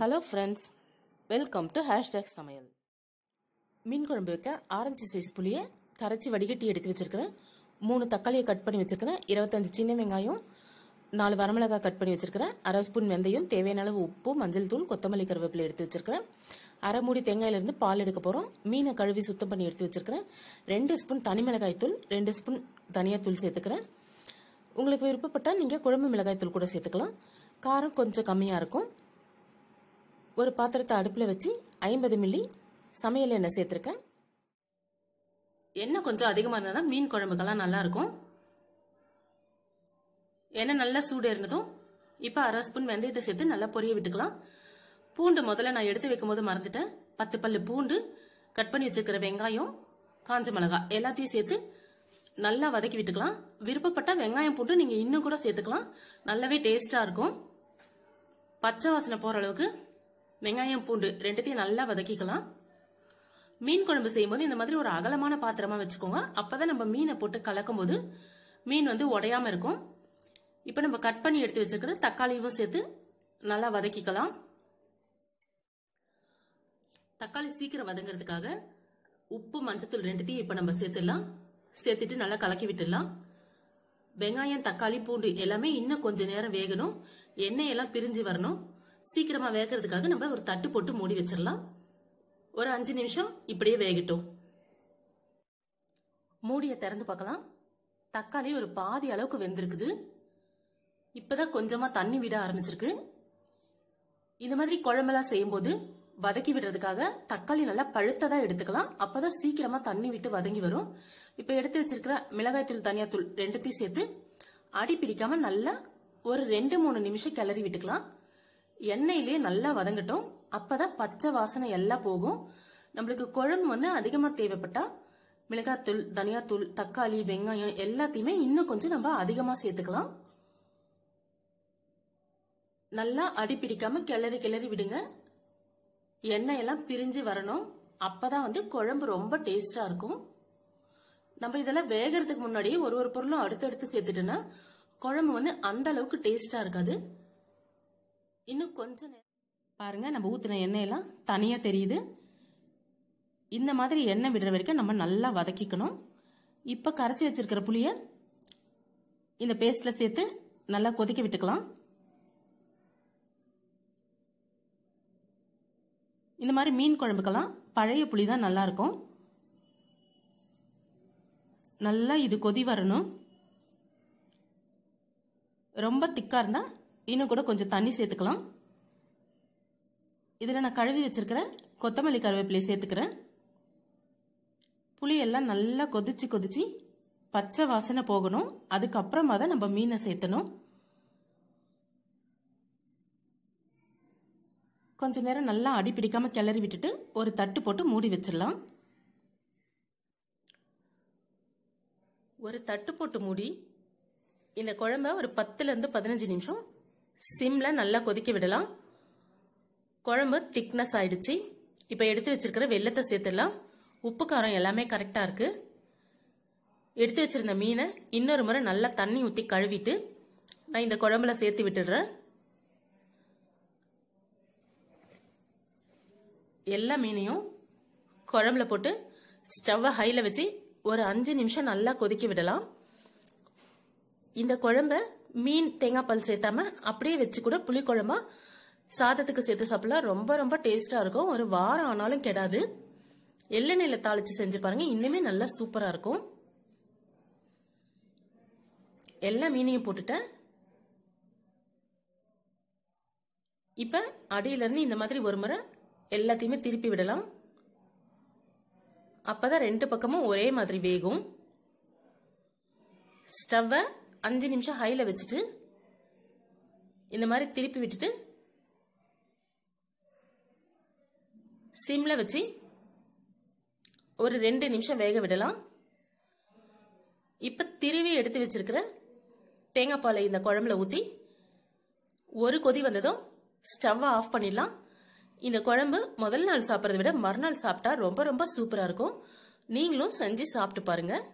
hello friends welcome to hashtag சமையல் மீன் குழம்பு வைக்க ஆரஞ்சு சைஸ் புளியை கரைச்சி வடிகட்டி எடுத்து வச்சிருக்கிறேன் மூணு தக்காளியை கட் பண்ணி வச்சிருக்கிறேன் இருபத்தஞ்சு சின்ன வெங்காயம் நாலு வரமிளகாய் கட் பண்ணி வச்சிருக்கிறேன் அரை ஸ்பூன் வெந்தயம் தேவையான அளவு உப்பு மஞ்சள் தூள் கொத்தமல்லி கருவேப்பிலை எடுத்து வச்சிருக்கிறேன் அரை மூடி தேங்காயிலிருந்து பால் எடுக்க போகிறோம் மீனை கழுவி சுத்தம் பண்ணி எடுத்து வச்சிருக்கிறேன் ரெண்டு ஸ்பூன் தனி மிளகாய் தூள் ரெண்டு ஸ்பூன் தூள் சேர்த்துக்கிறேன் உங்களுக்கு விருப்பப்பட்டால் நீங்கள் குழம்பு மிளகாய் தூள் கூட சேர்த்துக்கலாம் காரம் கொஞ்சம் கம்மியாக இருக்கும் ஒரு பாத்திரத்தை அடுப்பில் வச்சு ஐம்பது மில்லி சமையல் எண்ணெய் சேர்த்துருக்கேன் எண்ணெய் கொஞ்சம் அதிகமாக இருந்தால் தான் மீன் குழம்புக்கெல்லாம் நல்லாயிருக்கும் எண்ணெய் நல்லா சூடு இருந்ததும் இப்போ அரை ஸ்பூன் வெந்தயத்தை சேர்த்து நல்லா பொரிய விட்டுக்கலாம் பூண்டு முதல்ல நான் எடுத்து வைக்கும் போது மறந்துட்டேன் பத்து பல்லு பூண்டு கட் பண்ணி வச்சிருக்கிற வெங்காயம் காஞ்ச மிளகா எல்லாத்தையும் சேர்த்து நல்லா வதக்கி விட்டுக்கலாம் விருப்பப்பட்ட வெங்காயம் பூண்டு நீங்கள் இன்னும் கூட சேர்த்துக்கலாம் நல்லாவே டேஸ்டாக இருக்கும் பச்சை வாசனை போகிற அளவுக்கு வெங்காயம் பூண்டு ரெண்டுத்தையும் நல்லா வதக்கிக்கலாம் மீன் குழம்பு செய்யும்போது இந்த மாதிரி ஒரு அகலமான பாத்திரமா வச்சுக்கோங்க அப்பதான் நம்ம மீனை போட்டு கலக்கும் போது மீன் வந்து உடையாம இருக்கும் இப்ப நம்ம கட் பண்ணி எடுத்து வச்சிருக்கிற தக்காளியும் சேர்த்து நல்லா வதக்கிக்கலாம் தக்காளி சீக்கிரம் வதங்கிறதுக்காக உப்பு மஞ்சத்தூள் ரெண்டுத்தையும் இப்ப நம்ம சேர்த்துடலாம் சேர்த்துட்டு நல்லா கலக்கி விட்டுடலாம் வெங்காயம் தக்காளி பூண்டு எல்லாமே இன்னும் கொஞ்ச நேரம் வேகணும் எண்ணெய் எல்லாம் பிரிஞ்சு வரணும் சீக்கிரமா வேகிறதுக்காக நம்ம ஒரு தட்டு போட்டு மூடி வச்சிடலாம் ஒரு அஞ்சு நிமிஷம் இப்படியே வேகட்டும் மூடியை திறந்து பார்க்கலாம் தக்காளி ஒரு பாதி அளவுக்கு வெந்திருக்குது இப்பதான் கொஞ்சமா தண்ணி விட ஆரம்பிச்சிருக்கு இந்த மாதிரி குழம்பெல்லாம் செய்யும்போது வதக்கி விடுறதுக்காக தக்காளி நல்லா பழுத்ததா எடுத்துக்கலாம் அப்பதான் சீக்கிரமா தண்ணி விட்டு வதங்கி வரும் இப்ப எடுத்து வச்சிருக்கிற மிளகாய் தூள் தனியா தூள் ரெண்டுத்தையும் சேர்த்து அடி பிடிக்காம நல்லா ஒரு ரெண்டு மூணு நிமிஷம் கிளறி விட்டுக்கலாம் எண்ணெயிலே நல்லா வதங்கட்டும் அப்பதான் பச்சை வாசனை எல்லாம் போகும் நம்மளுக்கு குழம்பு வந்து அதிகமா தேவைப்பட்டா மிளகாத்தூள் தனியாத்தூள் தக்காளி வெங்காயம் எல்லாத்தையுமே இன்னும் கொஞ்சம் நம்ம அதிகமா சேர்த்துக்கலாம் நல்லா அடி பிடிக்காம கிளறி கிளறி விடுங்க எண்ணெய் எல்லாம் பிரிஞ்சு வரணும் அப்பதான் வந்து குழம்பு ரொம்ப டேஸ்டா இருக்கும் நம்ம இதெல்லாம் வேகிறதுக்கு முன்னாடியே ஒரு ஒரு பொருளும் அடுத்தடுத்து சேர்த்துட்டோன்னா குழம்பு வந்து அந்த அளவுக்கு டேஸ்டா இருக்காது இன்னும் கொஞ்ச நேரம் பாருங்க நம்ம எண்ணெய் எண்ணெயெல்லாம் தனியாக தெரியுது இந்த மாதிரி எண்ணெய் விடுற வரைக்கும் நம்ம நல்லா வதக்கிக்கணும் இப்போ கரைச்சி வச்சிருக்கிற புளியை இந்த பேஸ்ட்ல சேர்த்து நல்லா கொதிக்க விட்டுக்கலாம் இந்த மாதிரி மீன் குழம்புக்கெல்லாம் பழைய புளி தான் நல்லாயிருக்கும் நல்லா இது கொதி வரணும் ரொம்ப திக்காக இருந்தால் இன்னும் கூட கொஞ்சம் தண்ணி சேர்த்துக்கலாம் இதில் நான் கழுவி வச்சிருக்கிறேன் கொத்தமல்லி கருவேப்பிலையை சேர்த்துக்கிறேன் புளியெல்லாம் நல்லா கொதிச்சு கொதிச்சு பச்சை வாசனை போகணும் அதுக்கப்புறமா தான் நம்ம மீனை சேர்த்தணும் கொஞ்ச நேரம் நல்லா அடி கிளறி விட்டுட்டு ஒரு தட்டு போட்டு மூடி வச்சிடலாம் ஒரு தட்டு போட்டு மூடி இந்த குழம்ப ஒரு பத்துலேருந்து பதினஞ்சு நிமிஷம் சிம்மில் நல்லா கொதிக்க விடலாம் குழம்பு திக்னஸ் ஆயிடுச்சு இப்போ எடுத்து வச்சிருக்கிற வெள்ளத்தை சேர்த்துடலாம் உப்பு காரம் எல்லாமே கரெக்டாக இருக்குது எடுத்து வச்சிருந்த மீனை இன்னொரு முறை நல்லா தண்ணி ஊற்றி கழுவிட்டு நான் இந்த குழம்புல சேர்த்து விட்டுடுறேன் எல்லா மீனையும் குழம்புல போட்டு ஸ்டவ்வை ஹையில் வச்சு ஒரு அஞ்சு நிமிஷம் நல்லா கொதிக்க விடலாம் இந்த குழம்ப மீன் தேங்காய் பால் சேர்த்தாம அப்படியே வச்சு கூட புளிக்குழம்பா சாதத்துக்கு சேர்த்து சாப்பிடலாம் ரொம்ப ரொம்ப டேஸ்டா இருக்கும் ஒரு வாரம் ஆனாலும் கெடாது எள்ளெண்ணெயில தாளிச்சு செஞ்சு பாருங்க இன்னுமே நல்லா சூப்பரா இருக்கும் எல்லா மீனையும் போட்டுட்டேன் இப்ப இருந்து இந்த மாதிரி ஒரு முறை எல்லாத்தையுமே திருப்பி விடலாம் அப்பதான் ரெண்டு பக்கமும் ஒரே மாதிரி வேகும் ஸ்டவ்வை அஞ்சு நிமிஷம் ஹையில் வச்சுட்டு இந்த மாதிரி திருப்பி விட்டுட்டு சிம்மில் வச்சு ஒரு ரெண்டு நிமிஷம் வேக விடலாம் இப்போ திருவி எடுத்து வச்சிருக்கிற தேங்காய் பாலை இந்த குழம்புல ஊற்றி ஒரு கொதி வந்ததும் ஸ்டவ்வை ஆஃப் பண்ணிடலாம் இந்த குழம்பு முதல் நாள் சாப்பிட்றத விட மறுநாள் சாப்பிட்டா ரொம்ப ரொம்ப சூப்பராக இருக்கும் நீங்களும் செஞ்சு சாப்பிட்டு பாருங்கள்